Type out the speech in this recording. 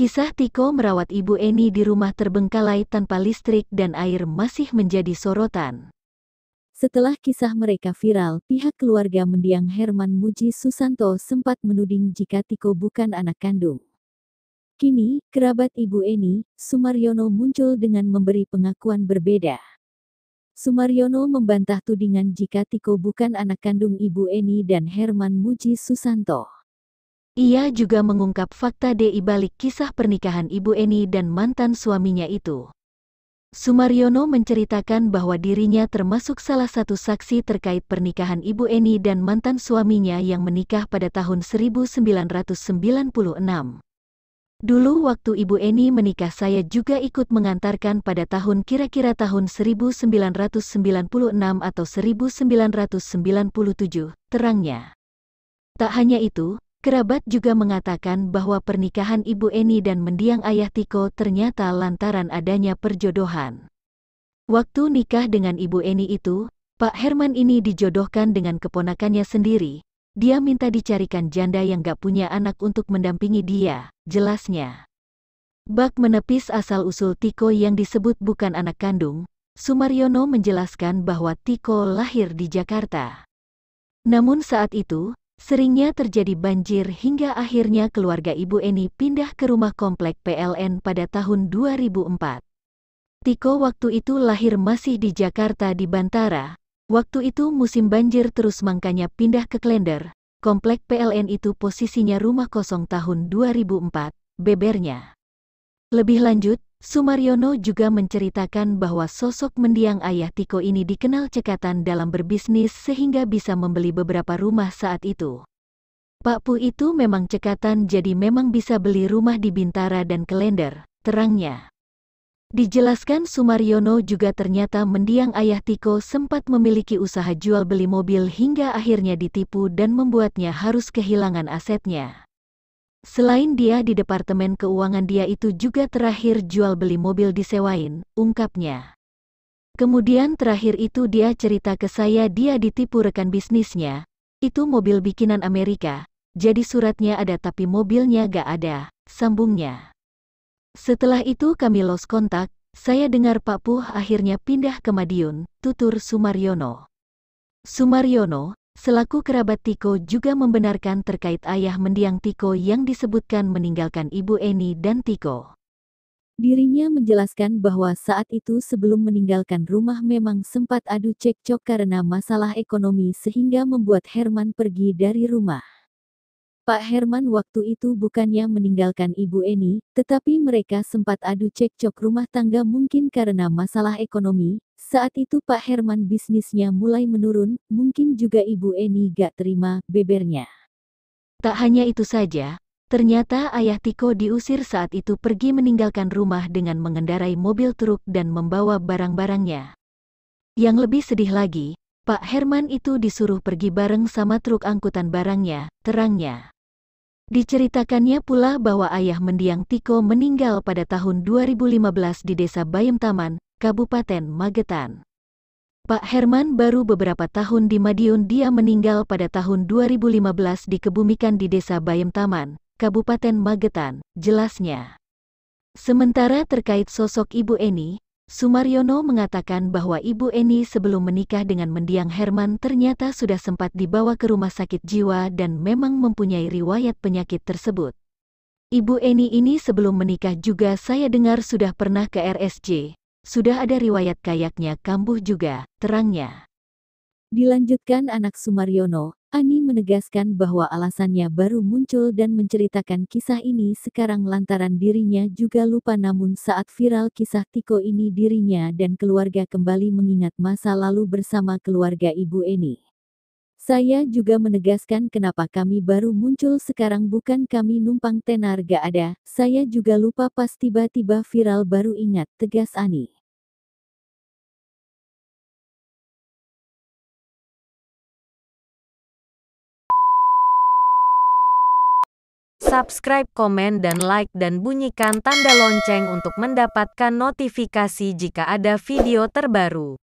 Kisah Tiko merawat ibu Eni di rumah terbengkalai tanpa listrik dan air masih menjadi sorotan. Setelah kisah mereka viral, pihak keluarga mendiang Herman Muji Susanto sempat menuding jika Tiko bukan anak kandung. Kini, kerabat ibu Eni, Sumaryono muncul dengan memberi pengakuan berbeda. Sumaryono membantah tudingan jika Tiko bukan anak kandung ibu Eni dan Herman Muji Susanto. Ia juga mengungkap fakta di balik kisah pernikahan Ibu Eni dan mantan suaminya itu. Sumaryono menceritakan bahwa dirinya termasuk salah satu saksi terkait pernikahan Ibu Eni dan mantan suaminya yang menikah pada tahun 1996. Dulu waktu Ibu Eni menikah saya juga ikut mengantarkan pada tahun kira-kira tahun 1996 atau 1997, terangnya. Tak hanya itu, Kerabat juga mengatakan bahwa pernikahan Ibu Eni dan mendiang ayah Tiko ternyata lantaran adanya perjodohan. Waktu nikah dengan Ibu Eni itu, Pak Herman ini dijodohkan dengan keponakannya sendiri. Dia minta dicarikan janda yang gak punya anak untuk mendampingi dia, jelasnya. Bak menepis asal-usul Tiko yang disebut bukan anak kandung, Sumaryono menjelaskan bahwa Tiko lahir di Jakarta. Namun saat itu, Seringnya terjadi banjir hingga akhirnya keluarga Ibu Eni pindah ke rumah komplek PLN pada tahun 2004. Tiko waktu itu lahir masih di Jakarta di Bantara. Waktu itu musim banjir terus mangkanya pindah ke Klender. Komplek PLN itu posisinya rumah kosong tahun 2004, bebernya. Lebih lanjut, Sumaryono juga menceritakan bahwa sosok mendiang ayah Tiko ini dikenal cekatan dalam berbisnis sehingga bisa membeli beberapa rumah saat itu. Pak Pu itu memang cekatan jadi memang bisa beli rumah di Bintara dan Kelender, terangnya. Dijelaskan Sumaryono juga ternyata mendiang ayah Tiko sempat memiliki usaha jual beli mobil hingga akhirnya ditipu dan membuatnya harus kehilangan asetnya. Selain dia di Departemen Keuangan dia itu juga terakhir jual beli mobil disewain, ungkapnya. Kemudian terakhir itu dia cerita ke saya dia ditipu rekan bisnisnya, itu mobil bikinan Amerika, jadi suratnya ada tapi mobilnya gak ada, sambungnya. Setelah itu kami los kontak, saya dengar Pak Puh akhirnya pindah ke Madiun, tutur Sumaryono. Sumaryono, selaku kerabat Tiko juga membenarkan terkait ayah mendiang Tiko yang disebutkan meninggalkan ibu Eni dan Tiko. Dirinya menjelaskan bahwa saat itu sebelum meninggalkan rumah memang sempat adu cekcok karena masalah ekonomi sehingga membuat Herman pergi dari rumah. Pak Herman waktu itu bukannya meninggalkan Ibu Eni, tetapi mereka sempat adu cekcok rumah tangga mungkin karena masalah ekonomi. Saat itu Pak Herman bisnisnya mulai menurun, mungkin juga Ibu Eni gak terima bebernya. Tak hanya itu saja, ternyata ayah Tiko diusir saat itu pergi meninggalkan rumah dengan mengendarai mobil truk dan membawa barang-barangnya. Yang lebih sedih lagi, Pak Herman itu disuruh pergi bareng sama truk angkutan barangnya, terangnya. Diceritakannya pula bahwa ayah mendiang Tiko meninggal pada tahun 2015 di desa Taman, Kabupaten Magetan. Pak Herman baru beberapa tahun di Madiun dia meninggal pada tahun 2015 dikebumikan di desa Taman, Kabupaten Magetan, jelasnya. Sementara terkait sosok Ibu Eni, Sumaryono mengatakan bahwa Ibu Eni sebelum menikah dengan mendiang Herman ternyata sudah sempat dibawa ke rumah sakit jiwa dan memang mempunyai riwayat penyakit tersebut. Ibu Eni ini sebelum menikah juga saya dengar sudah pernah ke RSJ. Sudah ada riwayat kayaknya kambuh juga, terangnya. Dilanjutkan anak Sumaryono, Ani menegaskan bahwa alasannya baru muncul dan menceritakan kisah ini sekarang lantaran dirinya juga lupa namun saat viral kisah Tiko ini dirinya dan keluarga kembali mengingat masa lalu bersama keluarga ibu Eni. Saya juga menegaskan kenapa kami baru muncul sekarang bukan kami numpang tenar gak ada, saya juga lupa pas tiba-tiba viral baru ingat tegas Ani. subscribe, komen, dan like dan bunyikan tanda lonceng untuk mendapatkan notifikasi jika ada video terbaru.